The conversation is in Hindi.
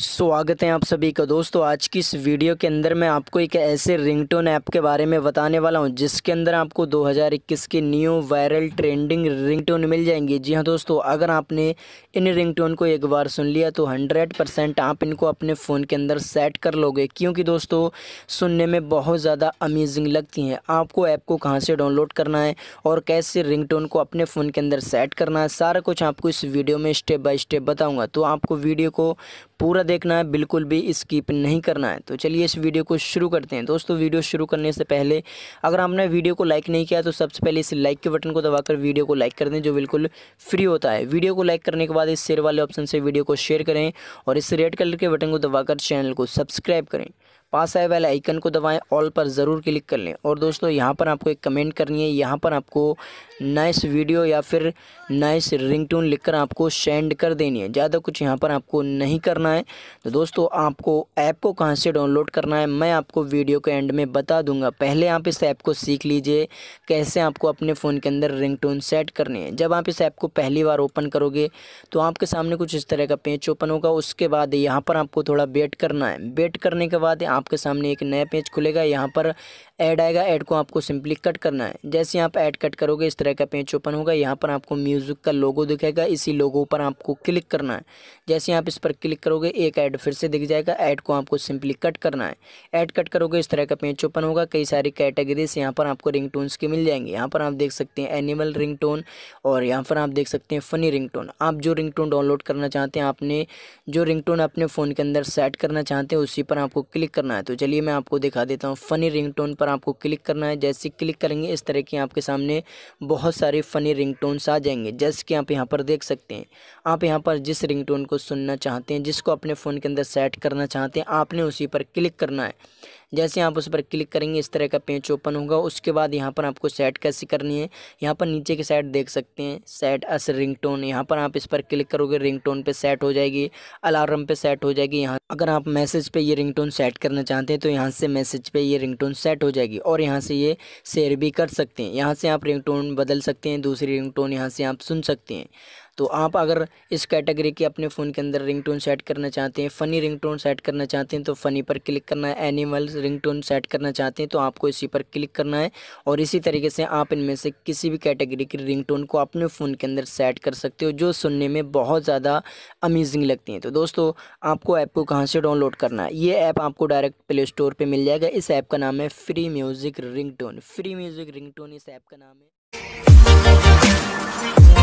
स्वागत है आप सभी का दोस्तों आज की इस वीडियो के अंदर मैं आपको एक ऐसे रिंगटोन ऐप के बारे में बताने वाला हूं जिसके अंदर आपको 2021 के न्यू वायरल ट्रेंडिंग रिंगटोन मिल जाएंगे जी हां दोस्तों अगर आपने इन रिंगटोन को एक बार सुन लिया तो 100 परसेंट आप इनको अपने फ़ोन के अंदर सेट कर लोगे क्योंकि दोस्तों सुनने में बहुत ज़्यादा अमेजिंग लगती हैं आपको ऐप को कहाँ से डाउनलोड करना है और कैसे रिंग को अपने फ़ोन के अंदर सेट करना है सारा कुछ आपको इस वीडियो में स्टेप बाई स्टेप बताऊँगा तो आपको वीडियो को पूरा देखना है बिल्कुल भी स्किप नहीं करना है तो चलिए इस वीडियो को शुरू करते हैं दोस्तों वीडियो शुरू करने से पहले अगर हमने वीडियो को लाइक नहीं किया तो सबसे पहले इस लाइक के बटन को दबाकर वीडियो को लाइक कर दें जो बिल्कुल फ्री होता है वीडियो को लाइक करने के बाद इस शेयर वाले ऑप्शन से वीडियो को शेयर करें और इस रेड कलर के बटन को दबाकर चैनल को सब्सक्राइब करें पास आए वाले आइकन को दबाएं ऑल पर ज़रूर क्लिक कर लें और दोस्तों यहाँ पर आपको एक कमेंट करनी है यहाँ पर आपको नाइस वीडियो या फिर नाइस रिंगटोन लिखकर आपको सेंड कर देनी है ज़्यादा कुछ यहाँ पर आपको नहीं करना है तो दोस्तों आपको ऐप को कहाँ से डाउनलोड करना है मैं आपको वीडियो के एंड में बता दूंगा पहले आप इस ऐप को सीख लीजिए कैसे आपको अपने फ़ोन के अंदर रिंग सेट करनी है जब आप इस ऐप को पहली बार ओपन करोगे तो आपके सामने कुछ इस तरह का पेज ओपन होगा उसके बाद यहाँ पर आपको थोड़ा वेट करना है वेट करने के बाद आपके सामने एक नया पेज खुलेगा यहाँ पर ऐड आएगा ऐड को आपको सिंपली कट करना है जैसे आप ऐड कट करोगे इस तरह का पेज ओपन होगा यहाँ पर आपको म्यूज़िक का लोगो दिखेगा इसी लोगो पर आपको क्लिक करना है जैसे आप इस पर क्लिक करोगे एक ऐड फिर से दिख जाएगा ऐड को आपको सिंपली कट करना है ऐड कट करोगे इस तरह का पेज ओपन होगा कई सारी कैटेगरीज यहाँ पर आपको रिंग टोन्स की मिल जाएंगे यहाँ पर आप देख सकते हैं एनिमल रिंग टोन और यहाँ पर आप देख सकते हैं फ़नी रिंग टोन आप जो रिंग टोन डाउनलोड करना चाहते हैं आपने जो रिंग टोन अपने फ़ोन के अंदर सेट करना चाहते हैं उसी पर आपको क्लिक करना करना है तो चलिए मैं आपको दिखा देता हूँ फ़नी रिंगटोन पर आपको क्लिक करना है जैसे क्लिक करेंगे इस तरह के आपके सामने बहुत सारे फ़नी रिंगटोन्स आ जाएंगे जैसे कि आप यहाँ पर देख सकते हैं आप यहाँ पर जिस रिंगटोन को सुनना चाहते हैं जिसको अपने फ़ोन के अंदर सेट करना चाहते हैं आपने उसी पर क्लिक करना है जैसे आप उस पर क्लिक करेंगे इस तरह का पेज ओपन होगा उसके बाद यहाँ पर आपको सेट कैसे करनी है यहाँ पर नीचे की साइड देख सकते हैं सेट अस रिंग टोन यहाँ पर आप इस पर क्लिक करोगे रिंग टोन पर सेट हो जाएगी अलार्म पर सेट हो जाएगी यहाँ अगर आप मैसेज पर ये रिंग टोन सेट करना चाहते हैं तो यहाँ से मैसेज पर ये रिंग टोन सेट हो जाएगी और यहाँ से ये शेयर भी कर सकते हैं यहाँ से आप रिंग टोन बदल सकते हैं दूसरी रिंग टोन यहाँ से आप सुन सकते हैं तो आप अगर इस कैटेगरी के अपने फ़ोन के अंदर रिंगटोन सेट करना चाहते हैं फ़नी रिंगटोन सेट करना चाहते हैं तो फ़नी पर क्लिक करना है एनिमल रिंगटोन सेट करना चाहते हैं तो आपको इसी पर क्लिक करना है और इसी तरीके से आप इनमें से किसी भी कैटेगरी की रिंगटोन को अपने फ़ोन के अंदर सेट कर सकते हो जो सुनने में बहुत ज़्यादा अमेजिंग लगती हैं तो दोस्तों आपको ऐप को कहाँ से डाउनलोड करना है ये ऐप आपको डायरेक्ट प्ले स्टोर पर मिल जाएगा इस ऐप का नाम है free music ring free music ring इस ऐप का नाम है